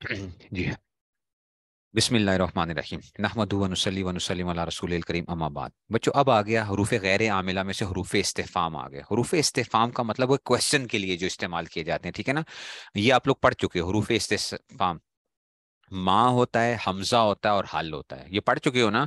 जी बिसमीम नहमदली वनसलम रसूल करीम अमाबाद बच्चों अब आ गया हरूफ गैर आमिला में से हरूफ इस्तेफ़ाम आ गया हरूफ इस्तेफ़ाम का मतलब वो क्वेश्चन के लिए जो इस्तेमाल किए जाते हैं ठीक है ना ये आप लोग पढ़ चुके हो हरूफ इस्तेफ़ाम माँ होता है हमजा होता है और हल होता है ये पढ़ चुके हो ना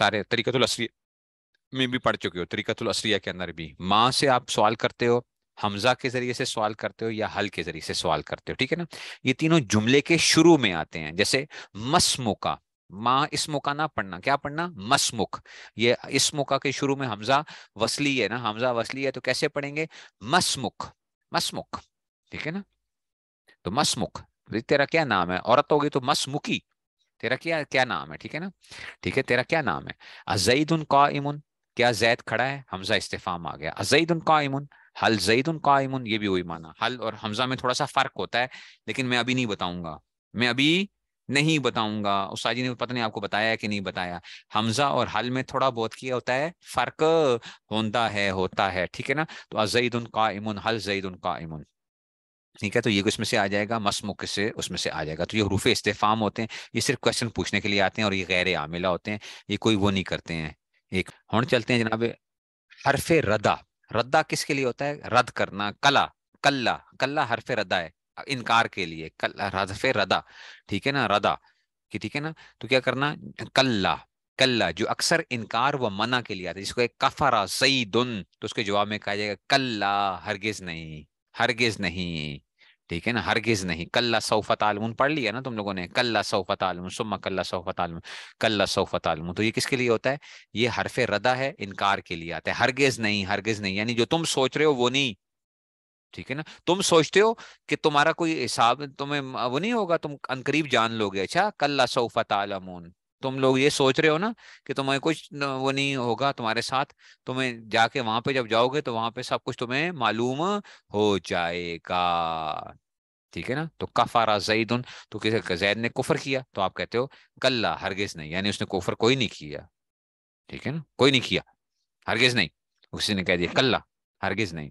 सारे तरीक़तुल असरिया में भी पढ़ चुके हो तरीक़तुल असरिया के अंदर भी माँ से आप सवाल करते हो हमजा के जरिए से सवाल करते हो या हल के जरिए से सवाल करते हो ठीक है ना ये तीनों जुमले के शुरू में आते हैं जैसे मसमुका माँ इसमुका ना पढ़ना क्या पढ़ना मसमुख ये इसमुका के शुरू में हमजा वसली है ना हमजा वसली है तो कैसे पढ़ेंगे मसमुख मसमुख ठीक है ना तो मसमुख तो तेरा क्या नाम है औरत होगी तो मसमुखी तेरा क्या क्या नाम है ठीक है ना ठीक है तेरा क्या नाम है अजईद उन क्या जैद खड़ा है हमजा इस्तेफाम आ गया अजईद उन हल जईद कायमुन ये भी वही माना हल और हमजा में थोड़ा सा फर्क होता है लेकिन मैं अभी नहीं बताऊंगा मैं अभी नहीं बताऊंगा उस्ताद जी ने पता नहीं आपको बताया कि नहीं बताया हमजा और हल में थोड़ा बहुत किया होता है फर्क होता है होता है ठीक है ना तो अजईद इमुन हल जईद इमुन ठीक है तो ये उसमें से आ जाएगा मसमुख से उसमें से आ जाएगा तो ये हरूफ इस्तेफाम होते हैं ये सिर्फ क्वेश्चन पूछने के लिए आते हैं और ये गैर आमिला होते हैं ये कोई वो नहीं करते हैं एक हम चलते हैं जनाब हरफ रदा रद्दा किसके लिए होता है रद्द करना कला कल्ला कल्ला हरफे रद्दा है इनकार के लिए कल्ला हरफे रदा ठीक है ना रदा कि ठीक है ना तो क्या करना कल्ला कल्ला जो अक्सर इनकार व मना के लिए आता है जिसको एक कफरा सईदुन तो उसके जवाब में कहा जाएगा कल्ला हरगिज नहीं हरगिज नहीं ठीक है ना हरगिज नहीं कल्ला सौफा तालमुन पढ़ लिया ना तुम लोगों ने कल्ला सौफा तालमुन सुम्मा कल्ला सौफा आलम कल्ला सौफा तालमुन तो ये किसके लिए होता है ये हरफ रदा है इनकार के लिए आता है हरगिज नहीं हरगिज नहीं यानी जो तुम सोच रहे हो वो नहीं ठीक है ना तुम सोचते हो कि तुम्हारा कोई हिसाब तुम्हें वो नहीं होगा तुम अनकरीब जान लोगे अच्छा कल्ला सौफा तालमुन तुम लोग ये सोच रहे हो ना कि तुम्हें कुछ वो नहीं होगा तुम्हारे साथ तुम्हें जाके वहां पे जब जाओगे तो वहां पे सब कुछ तुम्हें मालूम हो जाएगा ठीक है ना तो कफारा जईद तो किसी जैद ने कुफर किया तो आप कहते हो कल्ला हरगिज नहीं यानी उसने कुफर कोई नहीं किया ठीक है ना कोई नहीं किया हरगिज नहीं उसी ने कह दिया कल्ला हरगिज नहीं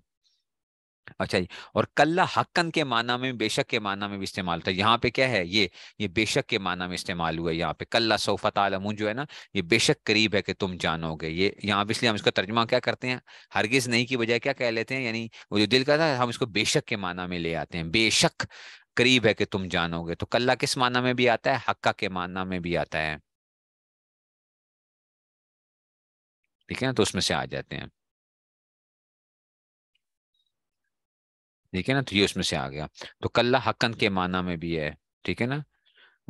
अच्छा जी और कल्ला हक्कन के माना में बेशक के माना में भी इस्तेमाल होता है यहाँ पे क्या है ये ये बेशक के माना में इस्तेमाल हुआ है यहाँ पे कल्ला सोफत आलमून जो है ना ये बेशक करीब है कि तुम जानोगे ये यहाँ पे इसलिए हम इसका तर्जमा क्या करते हैं हरगिज नहीं की बजाय क्या कह लेते हैं यानी वो जो दिल का था हम इसको बेशक के माना में ले आते हैं बेशक करीब है कि तुम जानोगे तो कल्ला किस माना में भी आता है हक्का के माना में भी आता है ठीक है तो उसमें से आ जाते हैं ठीक है ना तो ये उसमें से आ गया तो कल्ला हकन के हम्म। माना में भी है ठीक है ना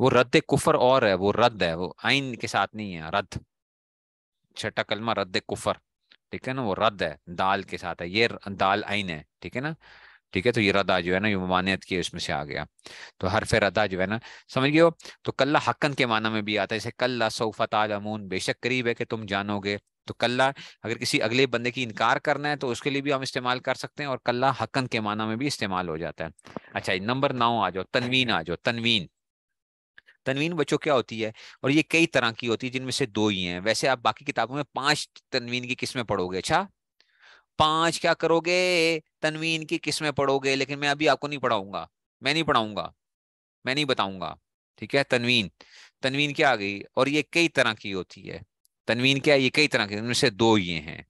वो रद्द कुफर और है वो रद्द है वो आइन के साथ नहीं है रद्द छठा कलमा रद्द कुफर ठीक है ना वो रद्द है दाल के साथ है ये दाल आइन है ठीक है ना ठीक है तो ये रदा जो है ना ये मानियत की उसमें से आ गया तो हर फे रदा जो है ना समझ गए तो कल्ला हकन के माना में भी आता है जैसे कल्ला सोफत आलमून बेशक करीब है कि तुम जानोगे तो कल्ला अगर किसी अगले बंदे की इनकार करना है तो उसके लिए भी हम इस्तेमाल कर सकते हैं और कल्ला हकन के माना में भी इस्तेमाल हो जाता है अच्छा नंबर नौ आ जाओ तनवीन आ जाओ तनवीन तनवीन बच्चों क्या होती है और ये कई तरह की होती है जिनमें से दो ही हैं वैसे आप बाकी किताबों में पांच तनवीन की किस्में पढ़ोगे अच्छा पांच क्या करोगे तनवीन की किस्में पढ़ोगे लेकिन मैं अभी आपको नहीं पढ़ाऊंगा मैं नहीं पढ़ाऊंगा मैं नहीं बताऊंगा ठीक है तनवीन तनवीन क्या आ गई और ये कई तरह की होती है तनवीन क्या है ये कई तरह के उनमें से दो ये हैं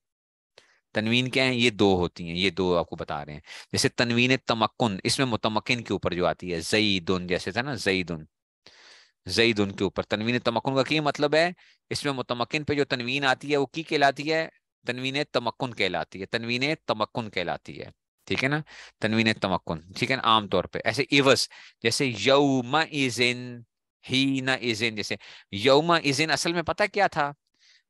तनवीन क्या है ये दो होती हैं ये दो आपको बता रहे हैं जैसे तनवीन तमक्न इसमें मुतमकिन के ऊपर जो आती है जईदुन जैसे था ना जई जईदुन के ऊपर तनवीन तमक्न का क्या मतलब है इसमें मुतमकिन पे जो तनवीन आती है वो की कहलाती है तनवीन तमक्न कहलाती है तनवीन तमक्न कहलाती है ठीक है ना तनवीन तमक्न ठीक है ना आमतौर पर ऐसे इवस जैसे यौमा इजिन ही ना इजिन जैसे यौमा इजिन असल में पता क्या था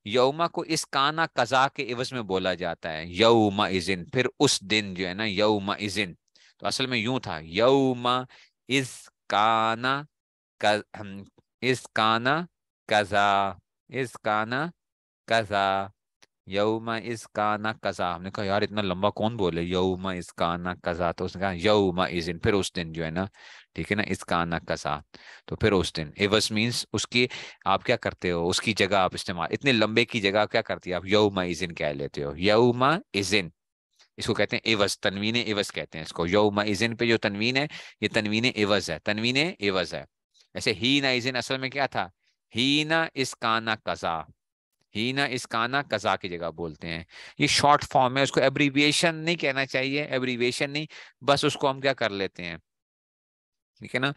यौमा को इस काना कजा के इवज में बोला जाता है यौमा इजिन फिर उस दिन जो है ना यौमा इजिन तो असल में यूं था यौमा इस काना कज, इस काना कजा इस काना कजा यऊमा का ना कजा हमने कहा यार इतना लंबा कौन बोले यऊमा का ना कजा तो उसने कहा यऊमा इज इन फिर उस दिन जो है ना ठीक है ना का ना कजा तो फिर उस दिन एवस मीन्स उसकी आप क्या करते हो उसकी जगह आप इस्तेमाल इतने लंबे की जगह क्या करती है आप यऊमा इज इन कह लेते हो यऊमा इज इन इसको कहते हैं एवस तनवीन एवस कहते हैं इसको यऊमा इज इन पे जो तनवीन है ये तनवीन एवज है तनवीन एवज है ऐसे ही ना इज इन असल में क्या था ही ना इस ना कजा हीना इसकाना कजा की जगह बोलते हैं ये शॉर्ट फॉर्म है उसको एब्रीविएशन नहीं कहना चाहिए एब्रीविएशन नहीं बस उसको हम क्या कर लेते हैं ठीक है ना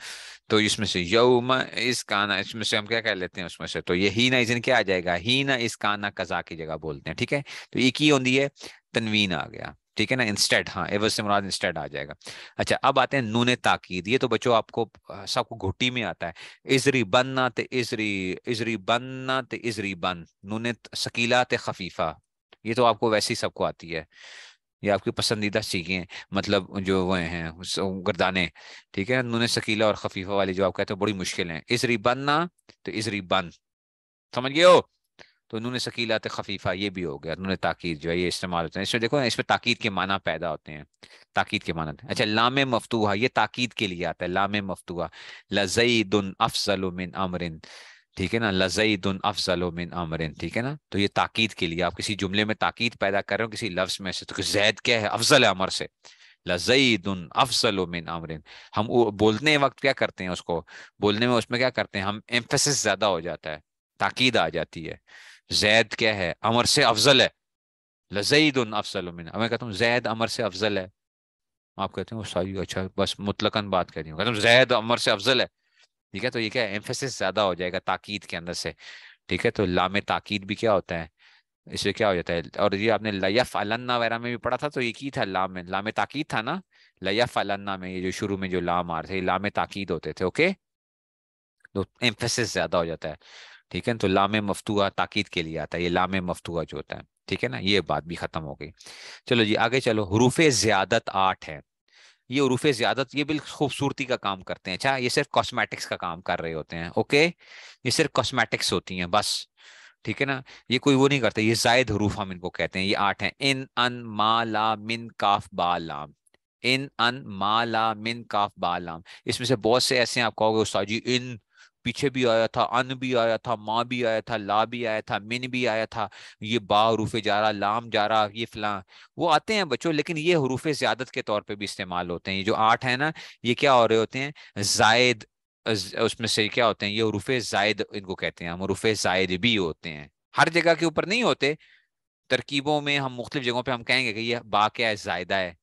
तो इसमें से यौम इस काना इसमें से हम क्या कह लेते हैं उसमें से तो ये हीना इजन क्या आ जाएगा हीना इस काना कजा की जगह बोलते हैं ठीक है तो ये ही होती है तनवीन आ गया ठीक है ना इंस्टेड हाँ एवर से मुराद इंस्टेड आ जाएगा अच्छा अब आते हैं नूने ताकीद ये तो बच्चों आपको सबको घुटी में आता है इजरी बन्ना ते इजरी इजरी बन्ना ते इजरी बन नूने शकीला ते खफीफा ये तो आपको वैसे ही सबको आती है ये आपकी पसंदीदा सीखे मतलब जो वह हैं गर्दाने ठीक है नूने शकीला और खफीफा वाली जो आप कहते हैं बड़ी मुश्किल है इजरी बन्ना तो इजरी बन समझ गए हो तो उन्होंने शकीलात खफीफा ये भी हो गया उन्होंने ताकीद जो है ये इस्तेमाल होते हैं इसमें देखो इसमें ताकीद के माना पैदा होते हैं ताकीद के माना अच्छा लाम मफतूहा ये ताकीद के लिए आता है लाम मफतूहा लजईदन अफजल मिन अमरिन ठीक है ना लजईदन अफजल मिन अमरिन ठीक है ना तो ये ताकीद के लिए आप किसी जुमले में ताकीद पैदा कर रहे हो किसी लफ्ज में से तो जैद क्या है अफजल अमर से लजईदन अफजल मिन अमरिन हम बोलने वक्त क्या करते हैं उसको बोलने में उसमें क्या करते हैं हम एम्फेसिस ज्यादा हो जाता है ताकीद आ जाती है जैद क्या है अमर से अफजल है लजईद उन अफजल मैं कहता हूँ जैद अमर से अफजल है आप कहते हैं वो सही अच्छा बस मुतलकन बात कर रही हूँ कहता हूँ जैद अमर से अफजल है ठीक है तो ये क्या एम्फेसिस ज्यादा हो जाएगा ताकीद के अंदर से ठीक है तो लाम ताकीद भी क्या होता है इसे क्या हो जाता है और ये आपने लयफ अलन्ना वगैरह में भी पढ़ा था तो ये की था लाम में लाम ताकीद था ना लयफ अलन्ना में ये जो शुरू में जो लाम आ रहे थे लाम ताकीद होते थे ओके तो एम्फेसिस ज्यादा हो जाता है ठीक है तो लामे मफतुआ ताकीद के लिए आता है ये लामे मफतूआ जो होता है ठीक है ना ये बात भी खत्म हो गई चलो जी आगे चलो हरूफ ज्यादत आठ है ये हरूफ ज्यादत ये बिल्कुल खूबसूरती का काम करते हैं अच्छा ये सिर्फ कॉस्मेटिक्स का काम कर रहे होते हैं ओके ये सिर्फ कॉस्मेटिक्स होती हैं बस ठीक है ना ये कोई वो नहीं करते ये जायद हरूफ हम इनको कहते हैं ये आठ है इन अन मा ला मिन काफ बा लाम इन अन मा ला मिन काफ बा लाम इसमें से बहुत से ऐसे आप कहोगे उस्ताद जी इन पीछे भी आया था अन भी आया था माँ भी आया था ला भी आया था मिन भी आया था ये बा हरूफ रहा लाम जा रहा ये फलां वो आते हैं बच्चों लेकिन ये हरूफ ज्यादत के तौर पर भी इस्तेमाल होते हैं ये जो आठ है ना ये क्या हो रहे होते हैं जायद उसमें से क्या होते हैं ये हरूफ जायद इनको कहते हैं हम हरूफ जायद भी होते हैं हर जगह के ऊपर नहीं होते तरकीबों में हम मुख्तलिफ जगहों पर हम कहेंगे कि यह बा क्या है जायदा है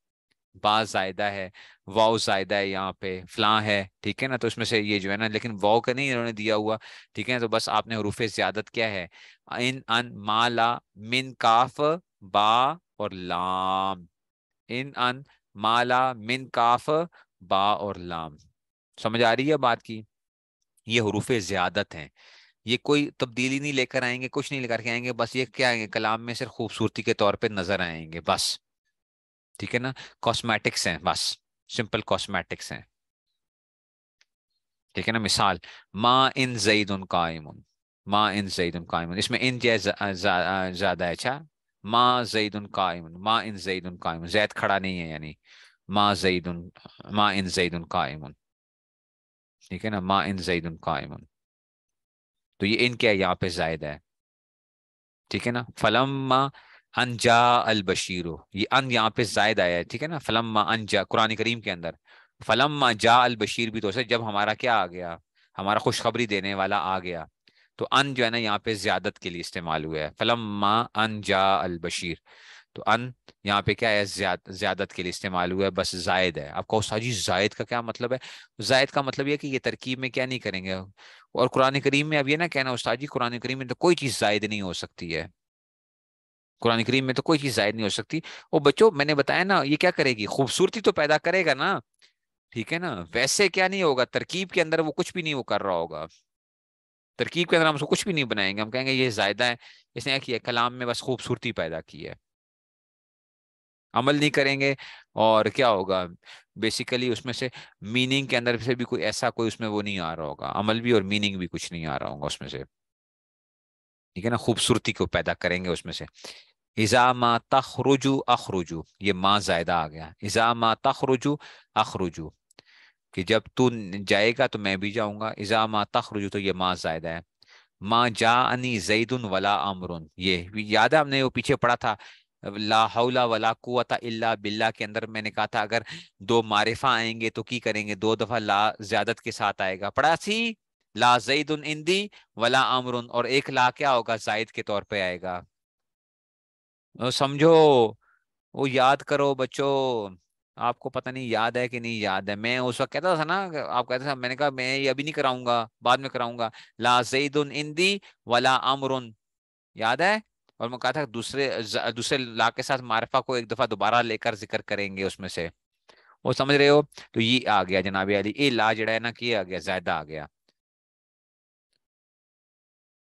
बा जायदा है वाओ जायदा है यहाँ पे फ्ला है ठीक है ना तो इसमें से ये जो है ना लेकिन वाओ का नहीं इन्होंने दिया हुआ ठीक है तो बस आपने हरूफ ज्यादत क्या है इन अन माला मिन काफ बा और लाम इन अन माला मिन काफ बा और लाम समझ आ रही है बात की ये हरूफ ज्यादत हैं ये कोई तब्दीली नहीं लेकर आएंगे कुछ नहीं लेकर के आएंगे बस ये क्या आएंगे कलाम में सिर्फ खूबसूरती के तौर पे नजर आएंगे बस ठीक है ना कॉस्मेटिक्स हैं बस सिंपल कॉस्मेटिक्स हैं ठीक है ना मिसाल मा इन जईद उन कायमुन मा इन जईद उन कायमुन इसमें इन जय ज्यादा है अच्छा मा जईद उन कायमुन मा इन जईद उन कायमुन जैद खड़ा नहीं है यानी मा जईद उन मा इन जईद उन कायमुन ठीक है ना मा इन जईद उन कायमुन तो ये इन क्या है यहाँ पे जायद है ठीक है ना फलम मा अनजा अल बशीरो ये अन यहाँ पे जायद आया है ठीक है ना फलम्मा अनजा कुरानी करीम के अंदर फलम्मा जा अल बशीर भी तो सर जब हमारा क्या आ गया हमारा खुशखबरी देने वाला आ गया तो अन जो है ना यहाँ पे ज्यादत के लिए इस्तेमाल हुआ है फलम्मा अन जा अल बशीर तो अन यहाँ पे क्या है ज्याद, ज्यादत के लिए इस्तेमाल हुआ है बस जायद है आपका उस्ताद जी जायद का क्या मतलब है जायद का मतलब यह कि ये तरकीब में क्या नहीं करेंगे और कुरान करीम में अब ये ना कहना उस्ताद जी कुरान करीम में तो कोई चीज़ जायद नहीं हो सकती है कुरान करीम में तो कोई चीज़ जायद नहीं हो सकती वो बच्चों मैंने बताया ना ये क्या करेगी खूबसूरती तो पैदा करेगा ना ठीक है ना वैसे क्या नहीं होगा तरकीब के अंदर वो कुछ भी नहीं वो कर रहा होगा तरकीब के अंदर हम उसको कुछ भी नहीं बनाएंगे हम कहेंगे ये जायदा है इसने क्या किया कलाम में बस खूबसूरती पैदा की है अमल नहीं करेंगे और क्या होगा बेसिकली उसमें से मीनिंग के अंदर से भी कोई ऐसा कोई उसमें वो नहीं आ रहा होगा अमल भी और मीनिंग भी कुछ नहीं आ रहा होगा उसमें से ठीक है ना खूबसूरती को पैदा करेंगे उसमें से इज़ामा तखरुजू अखरुजू ये माँ जायदा आ गया इज़ामा तखरुजू अखरुजू कि जब तू जाएगा तो मैं भी जाऊँगा इज़ामा तखरुजू तो ये माँ जायदा है माँ जा अनी जईदन वला अमरुन ये याद है हमने वो पीछे पढ़ा था ला हौला वला कुत अल्ला बिल्ला के अंदर मैंने कहा था अगर दो मारिफा आएंगे तो की करेंगे दो दफ़ा ला ज्यादत के साथ आएगा पढ़ा सी ला जईदन इंदी वला अमरुन और एक ला क्या होगा जायद के तौर पर आएगा समझो वो याद करो बच्चों आपको पता नहीं याद है कि नहीं याद है मैं उस वक्त कहता था ना आप कहते थे मैंने कहा मैं ये अभी नहीं कराऊंगा बाद में कराऊंगा ला जईदन इंदी वला अमरुन याद है और मैं कहा था दूसरे दूसरे ला के साथ मारफा को एक दफा दोबारा लेकर जिक्र करेंगे उसमें से वो समझ रहे हो तो ये आ गया जनाब अली ए ला जड़ा है ना कि आ गया ज्यादा आ गया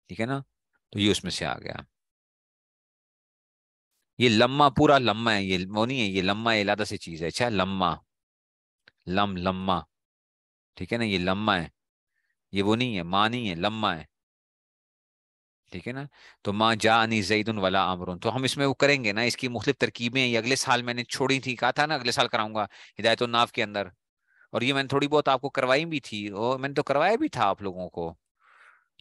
ठीक है ना तो ये उसमें से आ गया ये लम्मा पूरा लम्मा है ये वो नहीं है ये लम्मा इलादा से चीज है अच्छा लम्मा लम लम्मा ठीक है ना ये लम्मा है ये वो नहीं है माँ नहीं है लम्मा है ठीक है ना तो माँ जा अनी जईदन वाला अमरुन तो हम इसमें वो करेंगे ना इसकी मुख्तलिफ तरकीबें ये अगले साल मैंने छोड़ी थी कहा था ना अगले साल कराऊंगा हिदायत नाव के अंदर और ये मैंने थोड़ी बहुत आपको करवाई भी थी और मैंने तो करवाया भी था आप लोगों को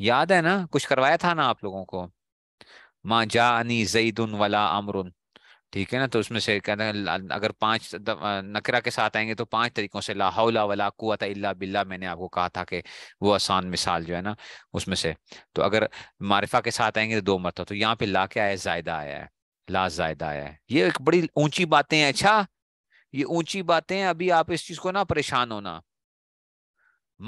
याद है ना कुछ करवाया था ना आप लोगों को माँ जानी जईदन अमर अमरुन ठीक है ना तो उसमें से कहते हैं अगर पांच नकरा के साथ आएंगे तो पांच तरीकों से लाहौला वाला कुत इल्ला बिल्ला मैंने आपको कहा था कि वो आसान मिसाल जो है ना उसमें से तो अगर मारिफा के साथ आएंगे तो दो मरतबा तो यहाँ पे ला क्या आया जायदा आया है ला जायदा आया है ये एक बड़ी ऊंची बातें हैं अच्छा ये ऊंची बातें हैं अभी आप इस चीज को ना परेशान होना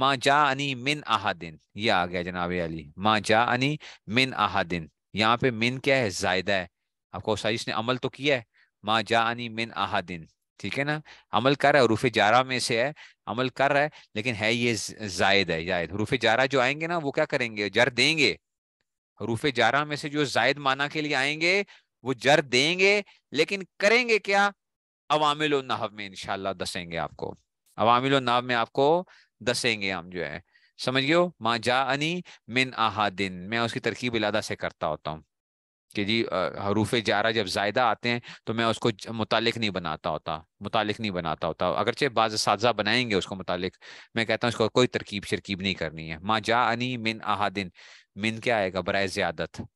माँ जा अनी मिन आहादिन ये आ गया जनाब अली माँ जा अनी मिन आहादिन यहाँ पे मिन क्या है जायदा है आपको साजिश ने अमल तो किया है माँ जानी मिन आहादिन ठीक है ना अमल कर रहा है रूफ जारा में से है अमल कर रहा है लेकिन है ये जायद है जायद रूफ जारा जो आएंगे ना वो क्या करेंगे जर देंगे रूफ जारा में से जो जायद माना के लिए आएंगे वो जर देंगे लेकिन करेंगे क्या अवामिल नहव में इनशाला दसेंगे आपको अवामिल नहव में आपको दसेंगे हम जो है समझ गयो माँ जा अनी मिन दिन मैं उसकी तरकीब इलादा से करता होता हूँ कि जी हरूफ जारा जब जायदा आते हैं तो मैं उसको मुतालिक नहीं बनाता होता मुतालिक नहीं बनाता होता अगरचे बाजा बनाएंगे उसको मुतालिक मैं कहता हूँ उसको कोई तरकीब शरकीब नहीं करनी है माँ जा अनी मिन दिन मिन क्या आएगा बरए ज़्यादत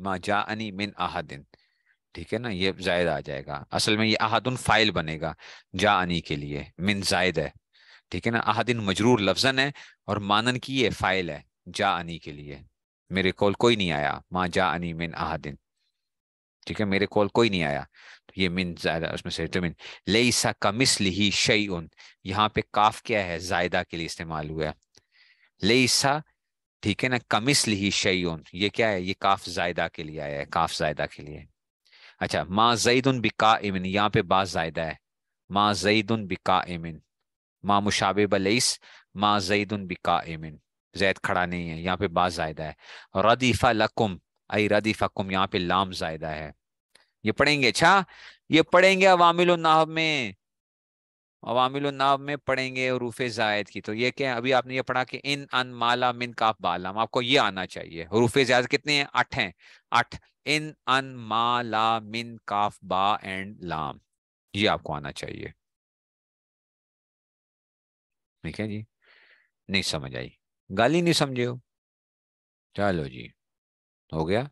माँ जा अनी मिन दिन ठीक है ना ये जायद आ जाएगा असल में ये अहादुन फाइल बनेगा जा अनी के लिए मिन जायद है ठीक है ना आहदिन मजरूर लफजन है और मानन की ये फाइल है जा अनी के लिए मेरे कॉल कोई नहीं आया माँ जा अनी मिन आहदिन ठीक है मेरे कॉल कोई नहीं आया तो ये मिन जायदा उसमें से तो मिन लेसा कमिस लिही शई उन यहाँ पे काफ क्या है जायदा के लिए इस्तेमाल हुआ है लेसा ठीक है ना कमिस लिही शई उन ये क्या है ये काफ जायदा के लिए आया है काफ जायदा के लिए अच्छा माँ जईद उन बिका इमिन यहाँ पे बाजायदा जायदा है माँ जईद उन बिका इमिन माँ मुशाब बलईस माँ जईदन बिका एमिन जैद खड़ा नहीं है यहाँ पे बा जायदा है रदीफ़ा लकुम आई रदीफा कुम यहाँ पे लाम जायदा है ये पढ़ेंगे अच्छा ये पढ़ेंगे अवामिल नाहब में अवामिल नाहब में पढ़ेंगे रूफ जायद की तो ये क्या अभी आपने ये पढ़ा कि इन अन माला मिन काफ बालम आपको ये आना चाहिए रूफ जायद कितने हैं आठ हैं आठ इन अन माला मिन काफ बा एंड लाम ये आपको आना चाहिए ठीक है जी नहीं समझ आई गाली नहीं समझे हो चलो जी हो गया